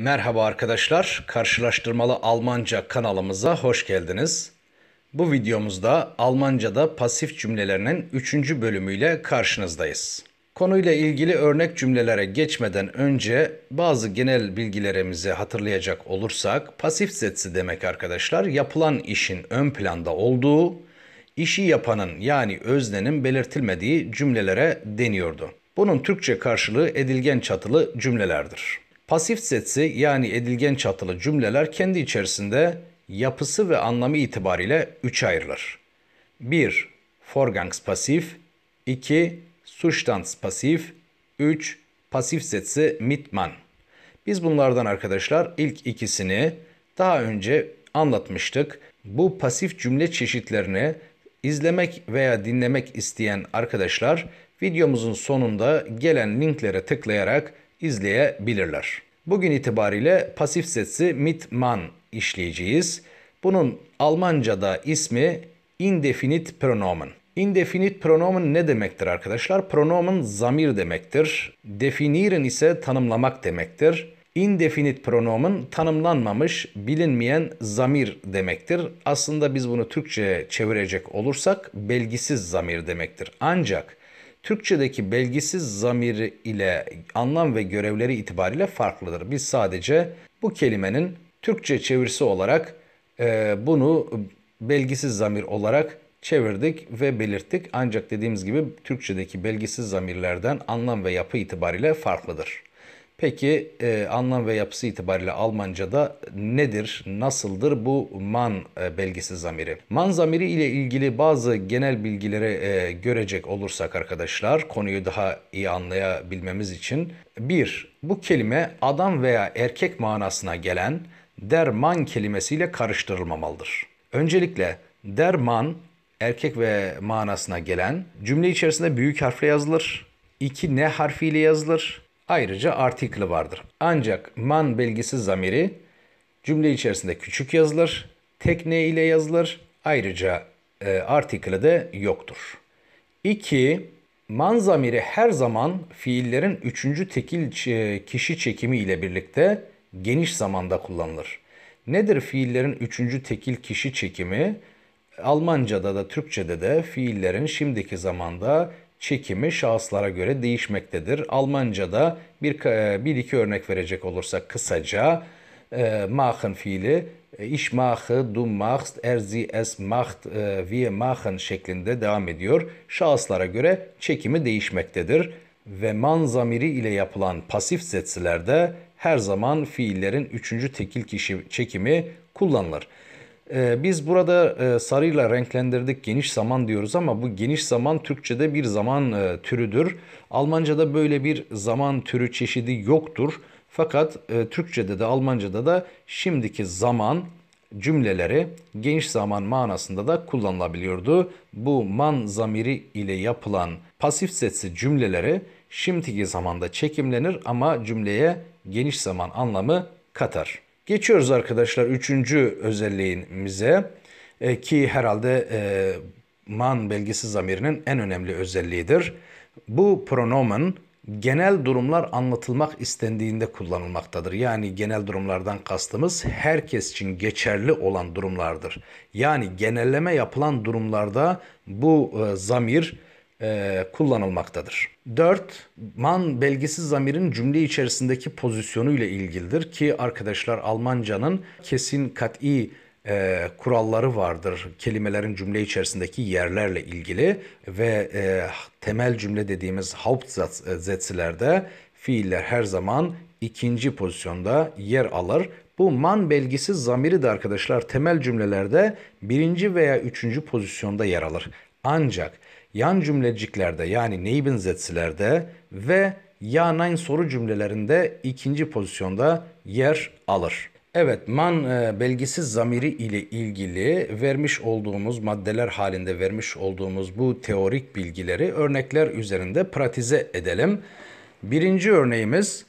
Merhaba arkadaşlar, karşılaştırmalı Almanca kanalımıza hoş geldiniz. Bu videomuzda Almanca'da pasif cümlelerinin 3. bölümüyle karşınızdayız. Konuyla ilgili örnek cümlelere geçmeden önce bazı genel bilgilerimizi hatırlayacak olursak pasif setsi demek arkadaşlar yapılan işin ön planda olduğu, işi yapanın yani öznenin belirtilmediği cümlelere deniyordu. Bunun Türkçe karşılığı edilgen çatılı cümlelerdir. Pasif setsi yani edilgen çatılı cümleler kendi içerisinde yapısı ve anlamı itibariyle 3 ayrılır. 1. Vorgangspasif 2. pasif, 3. Pasif setsi mitman. Biz bunlardan arkadaşlar ilk ikisini daha önce anlatmıştık. Bu pasif cümle çeşitlerini izlemek veya dinlemek isteyen arkadaşlar videomuzun sonunda gelen linklere tıklayarak izleyebilirler. Bugün itibariyle pasif sesi mit man işleyeceğiz. Bunun Almanca'da ismi indefinite pronomen. Indefinite pronomen ne demektir arkadaşlar? Pronomen zamir demektir. Definieren ise tanımlamak demektir. Indefinite pronomen tanımlanmamış, bilinmeyen zamir demektir. Aslında biz bunu Türkçe'ye çevirecek olursak belgisiz zamir demektir. Ancak Türkçedeki belgisiz zamiri ile anlam ve görevleri itibariyle farklıdır. Biz sadece bu kelimenin Türkçe çevirisi olarak e, bunu belgisiz zamir olarak çevirdik ve belirttik. Ancak dediğimiz gibi Türkçedeki belgisiz zamirlerden anlam ve yapı itibariyle farklıdır. Peki e, anlam ve yapısı itibariyle Almanca'da nedir, nasıldır bu man e, belgesi zamiri? Man zamiri ile ilgili bazı genel bilgilere e, görecek olursak arkadaşlar konuyu daha iyi anlayabilmemiz için 1. Bu kelime adam veya erkek manasına gelen derman kelimesiyle karıştırılmamalıdır. Öncelikle derman erkek ve manasına gelen cümle içerisinde büyük harfle yazılır. 2 ne harfiyle yazılır Ayrıca article vardır. Ancak man belgesi zamiri cümle içerisinde küçük yazılır, tekne ile yazılır. Ayrıca e, article de yoktur. 2. Man zamiri her zaman fiillerin üçüncü tekil e, kişi çekimi ile birlikte geniş zamanda kullanılır. Nedir fiillerin üçüncü tekil kişi çekimi? Almanca'da da Türkçe'de de fiillerin şimdiki zamanda çekimi şahıslara göre değişmektedir. Almanca'da bir, e, bir iki örnek verecek olursak kısaca e, machen fiili e, iş mache, du machst, er sie es macht, e, wir machen şeklinde devam ediyor. Şahıslara göre çekimi değişmektedir. Ve man zamiri ile yapılan pasif setsilerde her zaman fiillerin üçüncü tekil kişi çekimi kullanılır. Ee, biz burada e, sarıyla renklendirdik geniş zaman diyoruz ama bu geniş zaman Türkçe'de bir zaman e, türüdür. Almanca'da böyle bir zaman türü çeşidi yoktur. Fakat e, Türkçe'de de Almanca'da da şimdiki zaman cümleleri geniş zaman manasında da kullanılabiliyordu. Bu man zamiri ile yapılan pasif sesli cümleleri şimdiki zamanda çekimlenir ama cümleye geniş zaman anlamı katar. Geçiyoruz arkadaşlar üçüncü özelliğimize e, ki herhalde e, man belgesi zamirinin en önemli özelliğidir. Bu pronomen genel durumlar anlatılmak istendiğinde kullanılmaktadır. Yani genel durumlardan kastımız herkes için geçerli olan durumlardır. Yani genelleme yapılan durumlarda bu e, zamir e, kullanılmaktadır. 4. Man belgesiz zamirin cümle içerisindeki pozisyonu ile ilgilidir ki arkadaşlar Almanca'nın kesin kat'i e, kuralları vardır kelimelerin cümle içerisindeki yerlerle ilgili ve e, temel cümle dediğimiz Hauptsatz'lerde fiiller her zaman ikinci pozisyonda yer alır. Bu man belgisiz zamiri de arkadaşlar temel cümlelerde birinci veya üçüncü pozisyonda yer alır. Ancak yan cümleciklerde yani Nebensätzilerde ve ya nein soru cümlelerinde ikinci pozisyonda yer alır. Evet, man e, belgisiz zamiri ile ilgili vermiş olduğumuz maddeler halinde vermiş olduğumuz bu teorik bilgileri örnekler üzerinde pratize edelim. Birinci örneğimiz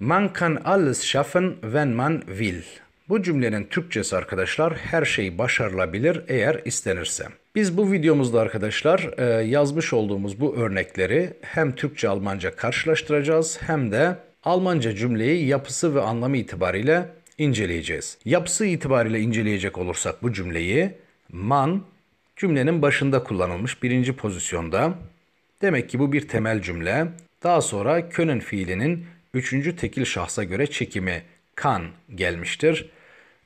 Man kann alles schaffen, wenn man will. Bu cümlenin Türkçesi arkadaşlar her şey başarılabilir eğer istenirse. Biz bu videomuzda arkadaşlar e, yazmış olduğumuz bu örnekleri hem Türkçe-Almanca karşılaştıracağız hem de Almanca cümleyi yapısı ve anlamı itibariyle inceleyeceğiz. Yapısı itibariyle inceleyecek olursak bu cümleyi man cümlenin başında kullanılmış birinci pozisyonda. Demek ki bu bir temel cümle. Daha sonra könün fiilinin üçüncü tekil şahsa göre çekimi kan gelmiştir.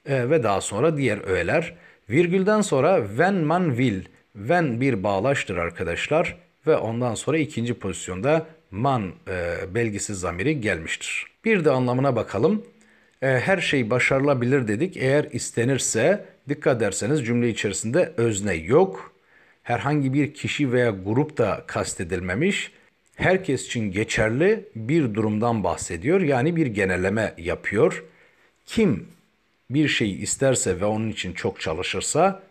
E, ve daha sonra diğer öğeler Virgülden sonra when man will. When bir bağlaçtır arkadaşlar ve ondan sonra ikinci pozisyonda man e, belgisiz zamiri gelmiştir. Bir de anlamına bakalım. E, her şey başarılabilir dedik. Eğer istenirse dikkat ederseniz cümle içerisinde özne yok. Herhangi bir kişi veya grup da kastedilmemiş. Herkes için geçerli bir durumdan bahsediyor. Yani bir genelleme yapıyor. Kim bir şeyi isterse ve onun için çok çalışırsa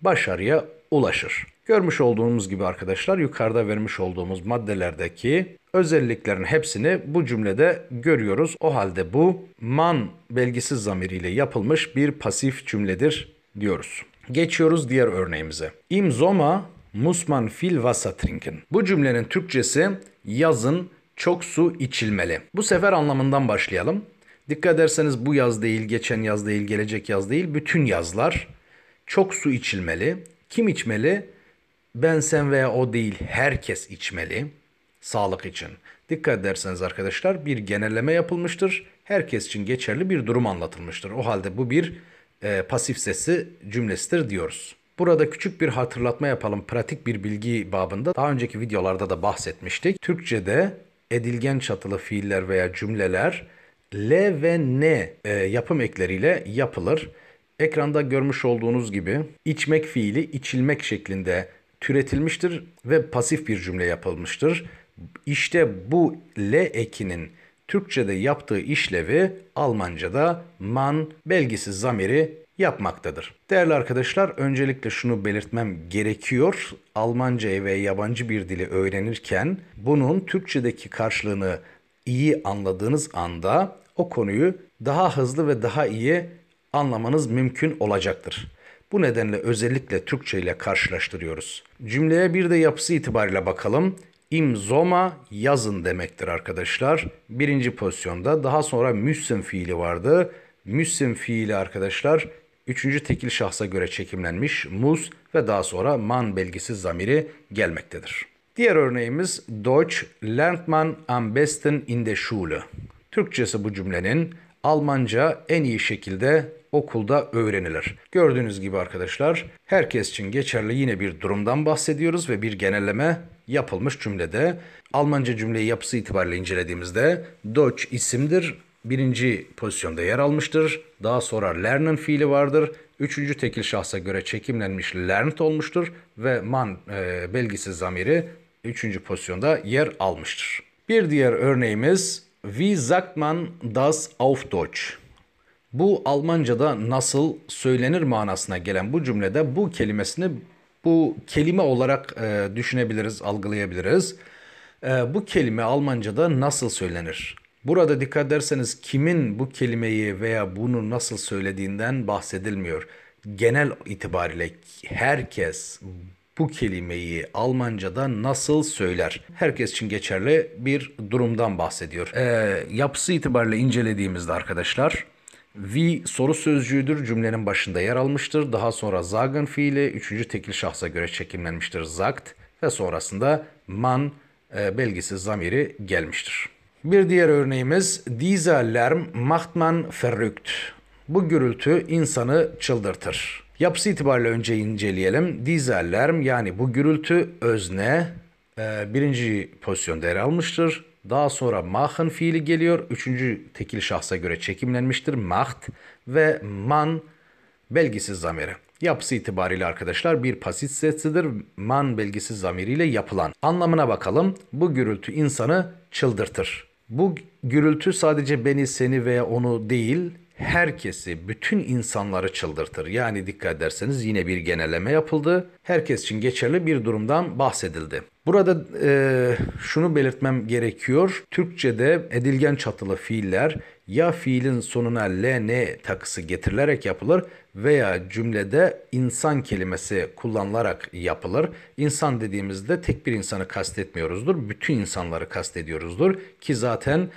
başarıya ulaşır. Görmüş olduğunuz gibi arkadaşlar yukarıda vermiş olduğumuz maddelerdeki özelliklerin hepsini bu cümlede görüyoruz. O halde bu man belgisiz zamiriyle yapılmış bir pasif cümledir diyoruz. Geçiyoruz diğer örneğimize. Im Sommer muss man viel trinken. Bu cümlenin Türkçesi yazın çok su içilmeli. Bu sefer anlamından başlayalım. Dikkat ederseniz bu yaz değil, geçen yaz değil, gelecek yaz değil. Bütün yazlar çok su içilmeli. Kim içmeli? Ben, sen veya o değil herkes içmeli sağlık için. Dikkat ederseniz arkadaşlar bir genelleme yapılmıştır. Herkes için geçerli bir durum anlatılmıştır. O halde bu bir e, pasif sesi cümlesidir diyoruz. Burada küçük bir hatırlatma yapalım. Pratik bir bilgi babında daha önceki videolarda da bahsetmiştik. Türkçe'de edilgen çatılı fiiller veya cümleler L ve N e, yapım ekleriyle yapılır. Ekranda görmüş olduğunuz gibi içmek fiili içilmek şeklinde türetilmiştir ve pasif bir cümle yapılmıştır. İşte bu L ekinin Türkçe'de yaptığı işlevi Almanca'da man belgisiz zamiri yapmaktadır. Değerli arkadaşlar öncelikle şunu belirtmem gerekiyor. Almancayı ve yabancı bir dili öğrenirken bunun Türkçedeki karşılığını iyi anladığınız anda o konuyu daha hızlı ve daha iyi anlamanız mümkün olacaktır. Bu nedenle özellikle Türkçe ile karşılaştırıyoruz. Cümleye bir de yapısı itibariyle bakalım. İmzoma yazın demektir arkadaşlar. Birinci pozisyonda daha sonra müssim fiili vardı. Müssim fiili arkadaşlar üçüncü tekil şahsa göre çekimlenmiş mus ve daha sonra man belgisiz zamiri gelmektedir. Diğer örneğimiz Deutsch lernt man am besten in der Schule. Türkçesi bu cümlenin Almanca en iyi şekilde okulda öğrenilir. Gördüğünüz gibi arkadaşlar herkes için geçerli yine bir durumdan bahsediyoruz ve bir genelleme yapılmış cümlede. Almanca cümleyi yapısı itibariyle incelediğimizde Deutsch isimdir. Birinci pozisyonda yer almıştır. Daha sonra lernen fiili vardır. Üçüncü tekil şahsa göre çekimlenmiş lernt olmuştur ve man e, belgisiz zamiri 3. pozisyonda yer almıştır. Bir diğer örneğimiz Wie sagt man das auf Deutsch? Bu Almanca'da nasıl söylenir manasına gelen bu cümlede bu kelimesini bu kelime olarak e, düşünebiliriz, algılayabiliriz. E, bu kelime Almanca'da nasıl söylenir? Burada dikkat ederseniz kimin bu kelimeyi veya bunu nasıl söylediğinden bahsedilmiyor. Genel itibariyle herkes bu kelimeyi Almanca'da nasıl söyler? Herkes için geçerli bir durumdan bahsediyor. Ee, yapısı itibariyle incelediğimizde arkadaşlar V soru sözcüğüdür cümlenin başında yer almıştır. Daha sonra zagen fiili üçüncü tekil şahsa göre çekimlenmiştir zakt ve sonrasında man e, belgisiz zamiri gelmiştir. Bir diğer örneğimiz Dieser Lärm macht man verrückt. Bu gürültü insanı çıldırtır. Yapısı itibariyle önce inceleyelim. Dizellerm yani bu gürültü özne e, birinci pozisyonda yer almıştır. Daha sonra machen fiili geliyor. Üçüncü tekil şahsa göre çekimlenmiştir. Macht ve man belgisiz zamiri. Yapısı itibariyle arkadaşlar bir pasif sesidir. Man belgisiz zamiriyle yapılan. Anlamına bakalım. Bu gürültü insanı çıldırtır. Bu gürültü sadece beni, seni veya onu değil, herkesi, bütün insanları çıldırtır. Yani dikkat ederseniz yine bir genelleme yapıldı. Herkes için geçerli bir durumdan bahsedildi. Burada e, şunu belirtmem gerekiyor. Türkçe'de edilgen çatılı fiiller ya fiilin sonuna len takısı getirilerek yapılır veya cümlede insan kelimesi kullanılarak yapılır. İnsan dediğimizde tek bir insanı kastetmiyoruzdur. Bütün insanları kastediyoruzdur ki zaten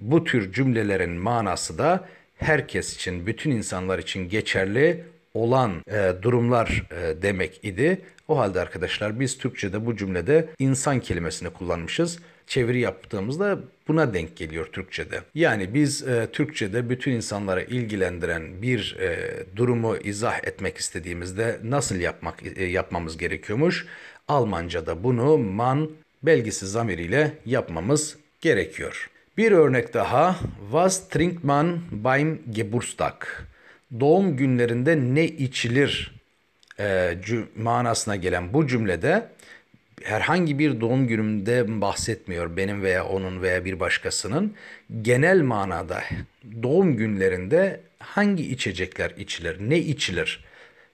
bu tür cümlelerin manası da herkes için, bütün insanlar için geçerli olan e, durumlar e, demek idi. O halde arkadaşlar biz Türkçe'de bu cümlede insan kelimesini kullanmışız. Çeviri yaptığımızda buna denk geliyor Türkçe'de. Yani biz e, Türkçe'de bütün insanlara ilgilendiren bir e, durumu izah etmek istediğimizde nasıl yapmak e, yapmamız gerekiyormuş? Almanca'da bunu man belgisi zamiriyle yapmamız gerekiyor. Bir örnek daha. Was trinkt man beim Geburtstag? Doğum günlerinde ne içilir e, manasına gelen bu cümlede herhangi bir doğum günümde bahsetmiyor benim veya onun veya bir başkasının. Genel manada doğum günlerinde hangi içecekler içilir, ne içilir?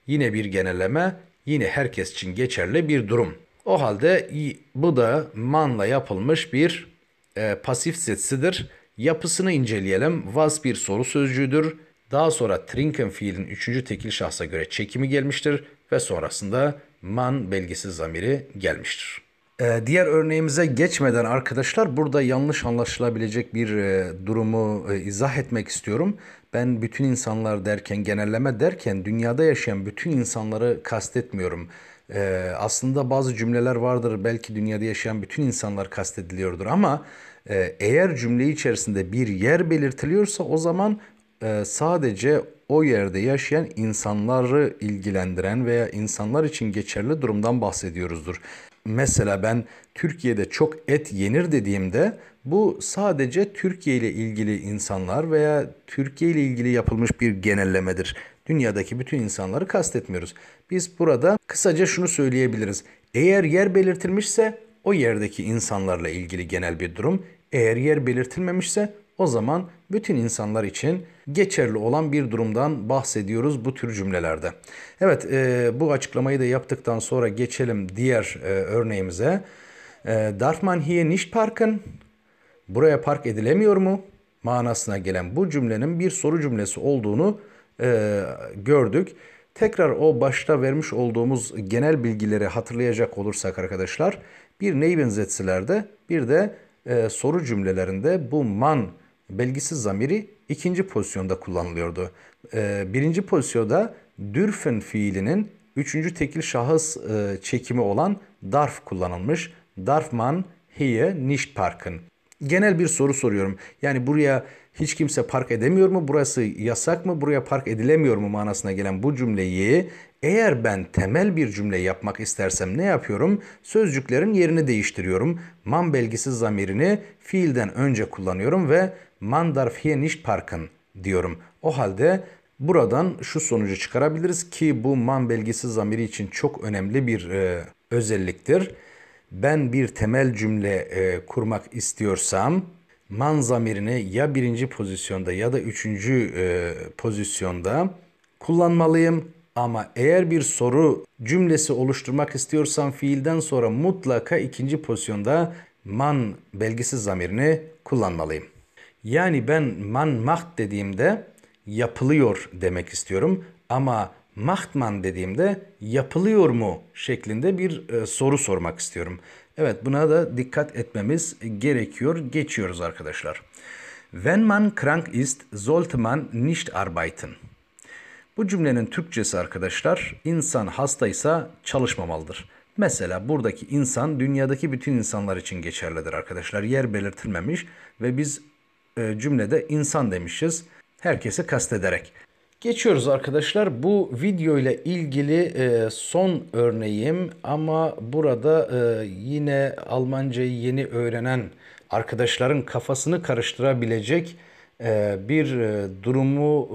Yine bir geneleme, yine herkes için geçerli bir durum. O halde bu da manla yapılmış bir e, pasif setsidir. Yapısını inceleyelim. Was bir soru sözcüğüdür. Daha sonra trinken fiilin üçüncü tekil şahsa göre çekimi gelmiştir ve sonrasında man belgesiz zamiri gelmiştir. Ee, diğer örneğimize geçmeden arkadaşlar burada yanlış anlaşılabilecek bir e, durumu e, izah etmek istiyorum. Ben bütün insanlar derken genelleme derken dünyada yaşayan bütün insanları kastetmiyorum. Ee, aslında bazı cümleler vardır belki dünyada yaşayan bütün insanlar kastediliyordur ama e, eğer cümle içerisinde bir yer belirtiliyorsa o zaman e, sadece o yerde yaşayan insanları ilgilendiren veya insanlar için geçerli durumdan bahsediyoruzdur. Mesela ben Türkiye'de çok et yenir dediğimde bu sadece Türkiye ile ilgili insanlar veya Türkiye ile ilgili yapılmış bir genellemedir dünyadaki bütün insanları kastetmiyoruz. Biz burada kısaca şunu söyleyebiliriz. Eğer yer belirtilmişse o yerdeki insanlarla ilgili genel bir durum. Eğer yer belirtilmemişse o zaman bütün insanlar için geçerli olan bir durumdan bahsediyoruz bu tür cümlelerde. Evet e, bu açıklamayı da yaptıktan sonra geçelim diğer e, örneğimize. E, darf man hier nicht parken? Buraya park edilemiyor mu? Manasına gelen bu cümlenin bir soru cümlesi olduğunu e, gördük. Tekrar o başta vermiş olduğumuz genel bilgileri hatırlayacak olursak arkadaşlar bir neyi de bir de e, soru cümlelerinde bu man belgisiz zamiri ikinci pozisyonda kullanılıyordu. E, birinci pozisyonda dürfen fiilinin üçüncü tekil şahıs e, çekimi olan darf kullanılmış. darf man hiye nicht parken. Genel bir soru soruyorum. Yani buraya hiç kimse park edemiyor mu? Burası yasak mı? Buraya park edilemiyor mu manasına gelen bu cümleyi eğer ben temel bir cümle yapmak istersem ne yapıyorum? Sözcüklerin yerini değiştiriyorum. Man belgisiz zamirini fiilden önce kullanıyorum ve man darf hier nicht parken diyorum. O halde buradan şu sonucu çıkarabiliriz ki bu man belgisiz zamiri için çok önemli bir e, özelliktir. Ben bir temel cümle e, kurmak istiyorsam man zamirini ya birinci pozisyonda ya da üçüncü e, pozisyonda kullanmalıyım. Ama eğer bir soru cümlesi oluşturmak istiyorsam fiilden sonra mutlaka ikinci pozisyonda man belgisiz zamirini kullanmalıyım. Yani ben man macht dediğimde yapılıyor demek istiyorum ama macht man dediğimde yapılıyor mu şeklinde bir e, soru sormak istiyorum. Evet buna da dikkat etmemiz gerekiyor. Geçiyoruz arkadaşlar. Wenn man krank ist, sollte man nicht arbeiten. Bu cümlenin Türkçesi arkadaşlar, insan hastaysa çalışmamalıdır. Mesela buradaki insan dünyadaki bütün insanlar için geçerlidir arkadaşlar. Yer belirtilmemiş ve biz e, cümlede insan demişiz. Herkesi kastederek. Geçiyoruz arkadaşlar. Bu video ile ilgili e, son örneğim ama burada e, yine Almancayı yeni öğrenen arkadaşların kafasını karıştırabilecek e, bir durumu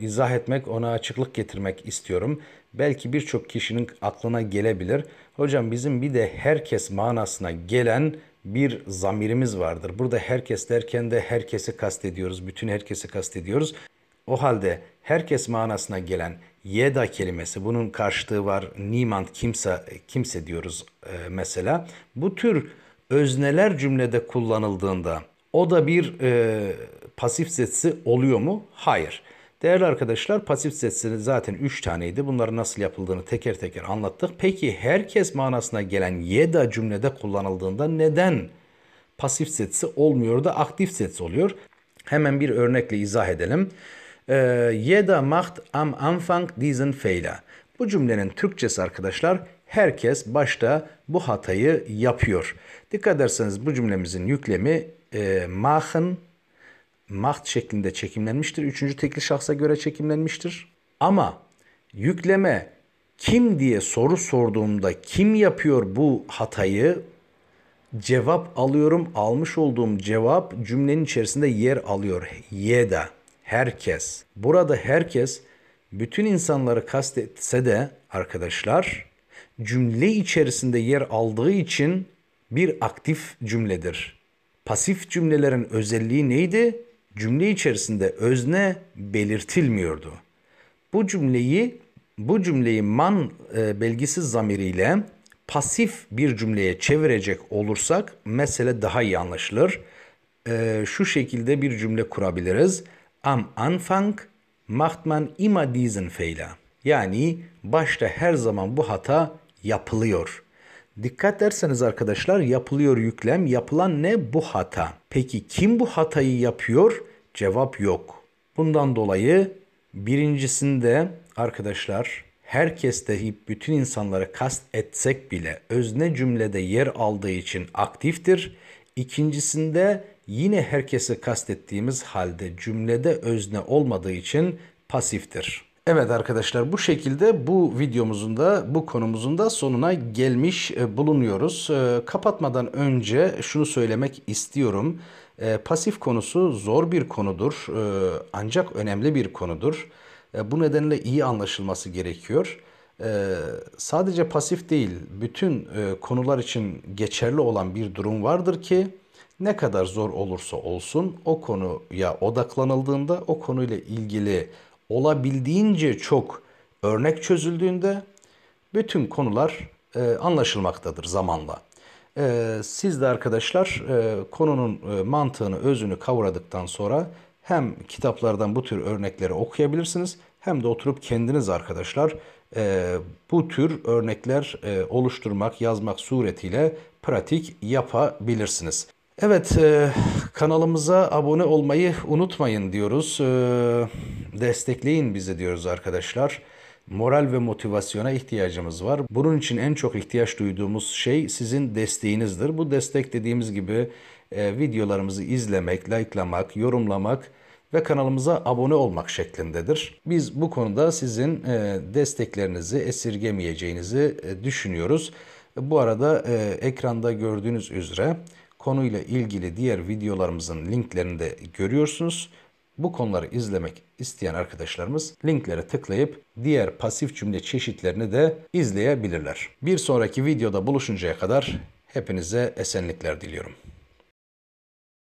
izah etmek, ona açıklık getirmek istiyorum. Belki birçok kişinin aklına gelebilir. Hocam bizim bir de herkes manasına gelen bir zamirimiz vardır. Burada herkes derken de herkesi kastediyoruz, bütün herkesi kastediyoruz. O halde herkes manasına gelen yeda kelimesi bunun karşılığı var niemand kimse kimse diyoruz e, mesela. Bu tür özneler cümlede kullanıldığında o da bir e, pasif setsi oluyor mu? Hayır. Değerli arkadaşlar pasif setsi zaten 3 taneydi. Bunların nasıl yapıldığını teker teker anlattık. Peki herkes manasına gelen yeda cümlede kullanıldığında neden pasif setsi olmuyor da aktif setsi oluyor? Hemen bir örnekle izah edelim. Ee, jeder macht am Anfang diesen Fehler. Bu cümlenin Türkçesi arkadaşlar herkes başta bu hatayı yapıyor. Dikkat ederseniz bu cümlemizin yüklemi e, machen, macht şeklinde çekimlenmiştir. Üçüncü tekil şahsa göre çekimlenmiştir. Ama yükleme kim diye soru sorduğumda kim yapıyor bu hatayı cevap alıyorum. Almış olduğum cevap cümlenin içerisinde yer alıyor. Yeda herkes. Burada herkes bütün insanları kastetse de arkadaşlar cümle içerisinde yer aldığı için bir aktif cümledir. Pasif cümlelerin özelliği neydi? Cümle içerisinde özne belirtilmiyordu. Bu cümleyi bu cümleyi man e, belgisiz zamiriyle pasif bir cümleye çevirecek olursak mesele daha iyi anlaşılır. E, şu şekilde bir cümle kurabiliriz. Am Anfang macht man immer diesen Fehler. Yani başta her zaman bu hata yapılıyor. Dikkat ederseniz arkadaşlar yapılıyor yüklem. Yapılan ne? Bu hata. Peki kim bu hatayı yapıyor? Cevap yok. Bundan dolayı birincisinde arkadaşlar herkes deyip bütün insanları kast etsek bile özne cümlede yer aldığı için aktiftir. İkincisinde yine herkesi kastettiğimiz halde cümlede özne olmadığı için pasiftir. Evet arkadaşlar bu şekilde bu videomuzun da bu konumuzun da sonuna gelmiş e, bulunuyoruz. E, kapatmadan önce şunu söylemek istiyorum. E, pasif konusu zor bir konudur ancak önemli bir konudur. Bu nedenle iyi anlaşılması gerekiyor. Sadece pasif değil bütün konular için geçerli olan bir durum vardır ki ne kadar zor olursa olsun o konuya odaklanıldığında o konuyla ilgili olabildiğince çok örnek çözüldüğünde bütün konular e, anlaşılmaktadır zamanla. E, siz de arkadaşlar e, konunun e, mantığını, özünü kavradıktan sonra hem kitaplardan bu tür örnekleri okuyabilirsiniz hem de oturup kendiniz arkadaşlar e, bu tür örnekler e, oluşturmak, yazmak suretiyle pratik yapabilirsiniz. Evet, e, kanalımıza abone olmayı unutmayın diyoruz. E, destekleyin bizi diyoruz arkadaşlar. Moral ve motivasyona ihtiyacımız var. Bunun için en çok ihtiyaç duyduğumuz şey sizin desteğinizdir. Bu destek dediğimiz gibi e, videolarımızı izlemek, likelamak, yorumlamak ve kanalımıza abone olmak şeklindedir. Biz bu konuda sizin e, desteklerinizi esirgemeyeceğinizi e, düşünüyoruz. Bu arada e, ekranda gördüğünüz üzere Konuyla ilgili diğer videolarımızın linklerini de görüyorsunuz. Bu konuları izlemek isteyen arkadaşlarımız linklere tıklayıp diğer pasif cümle çeşitlerini de izleyebilirler. Bir sonraki videoda buluşuncaya kadar hepinize esenlikler diliyorum.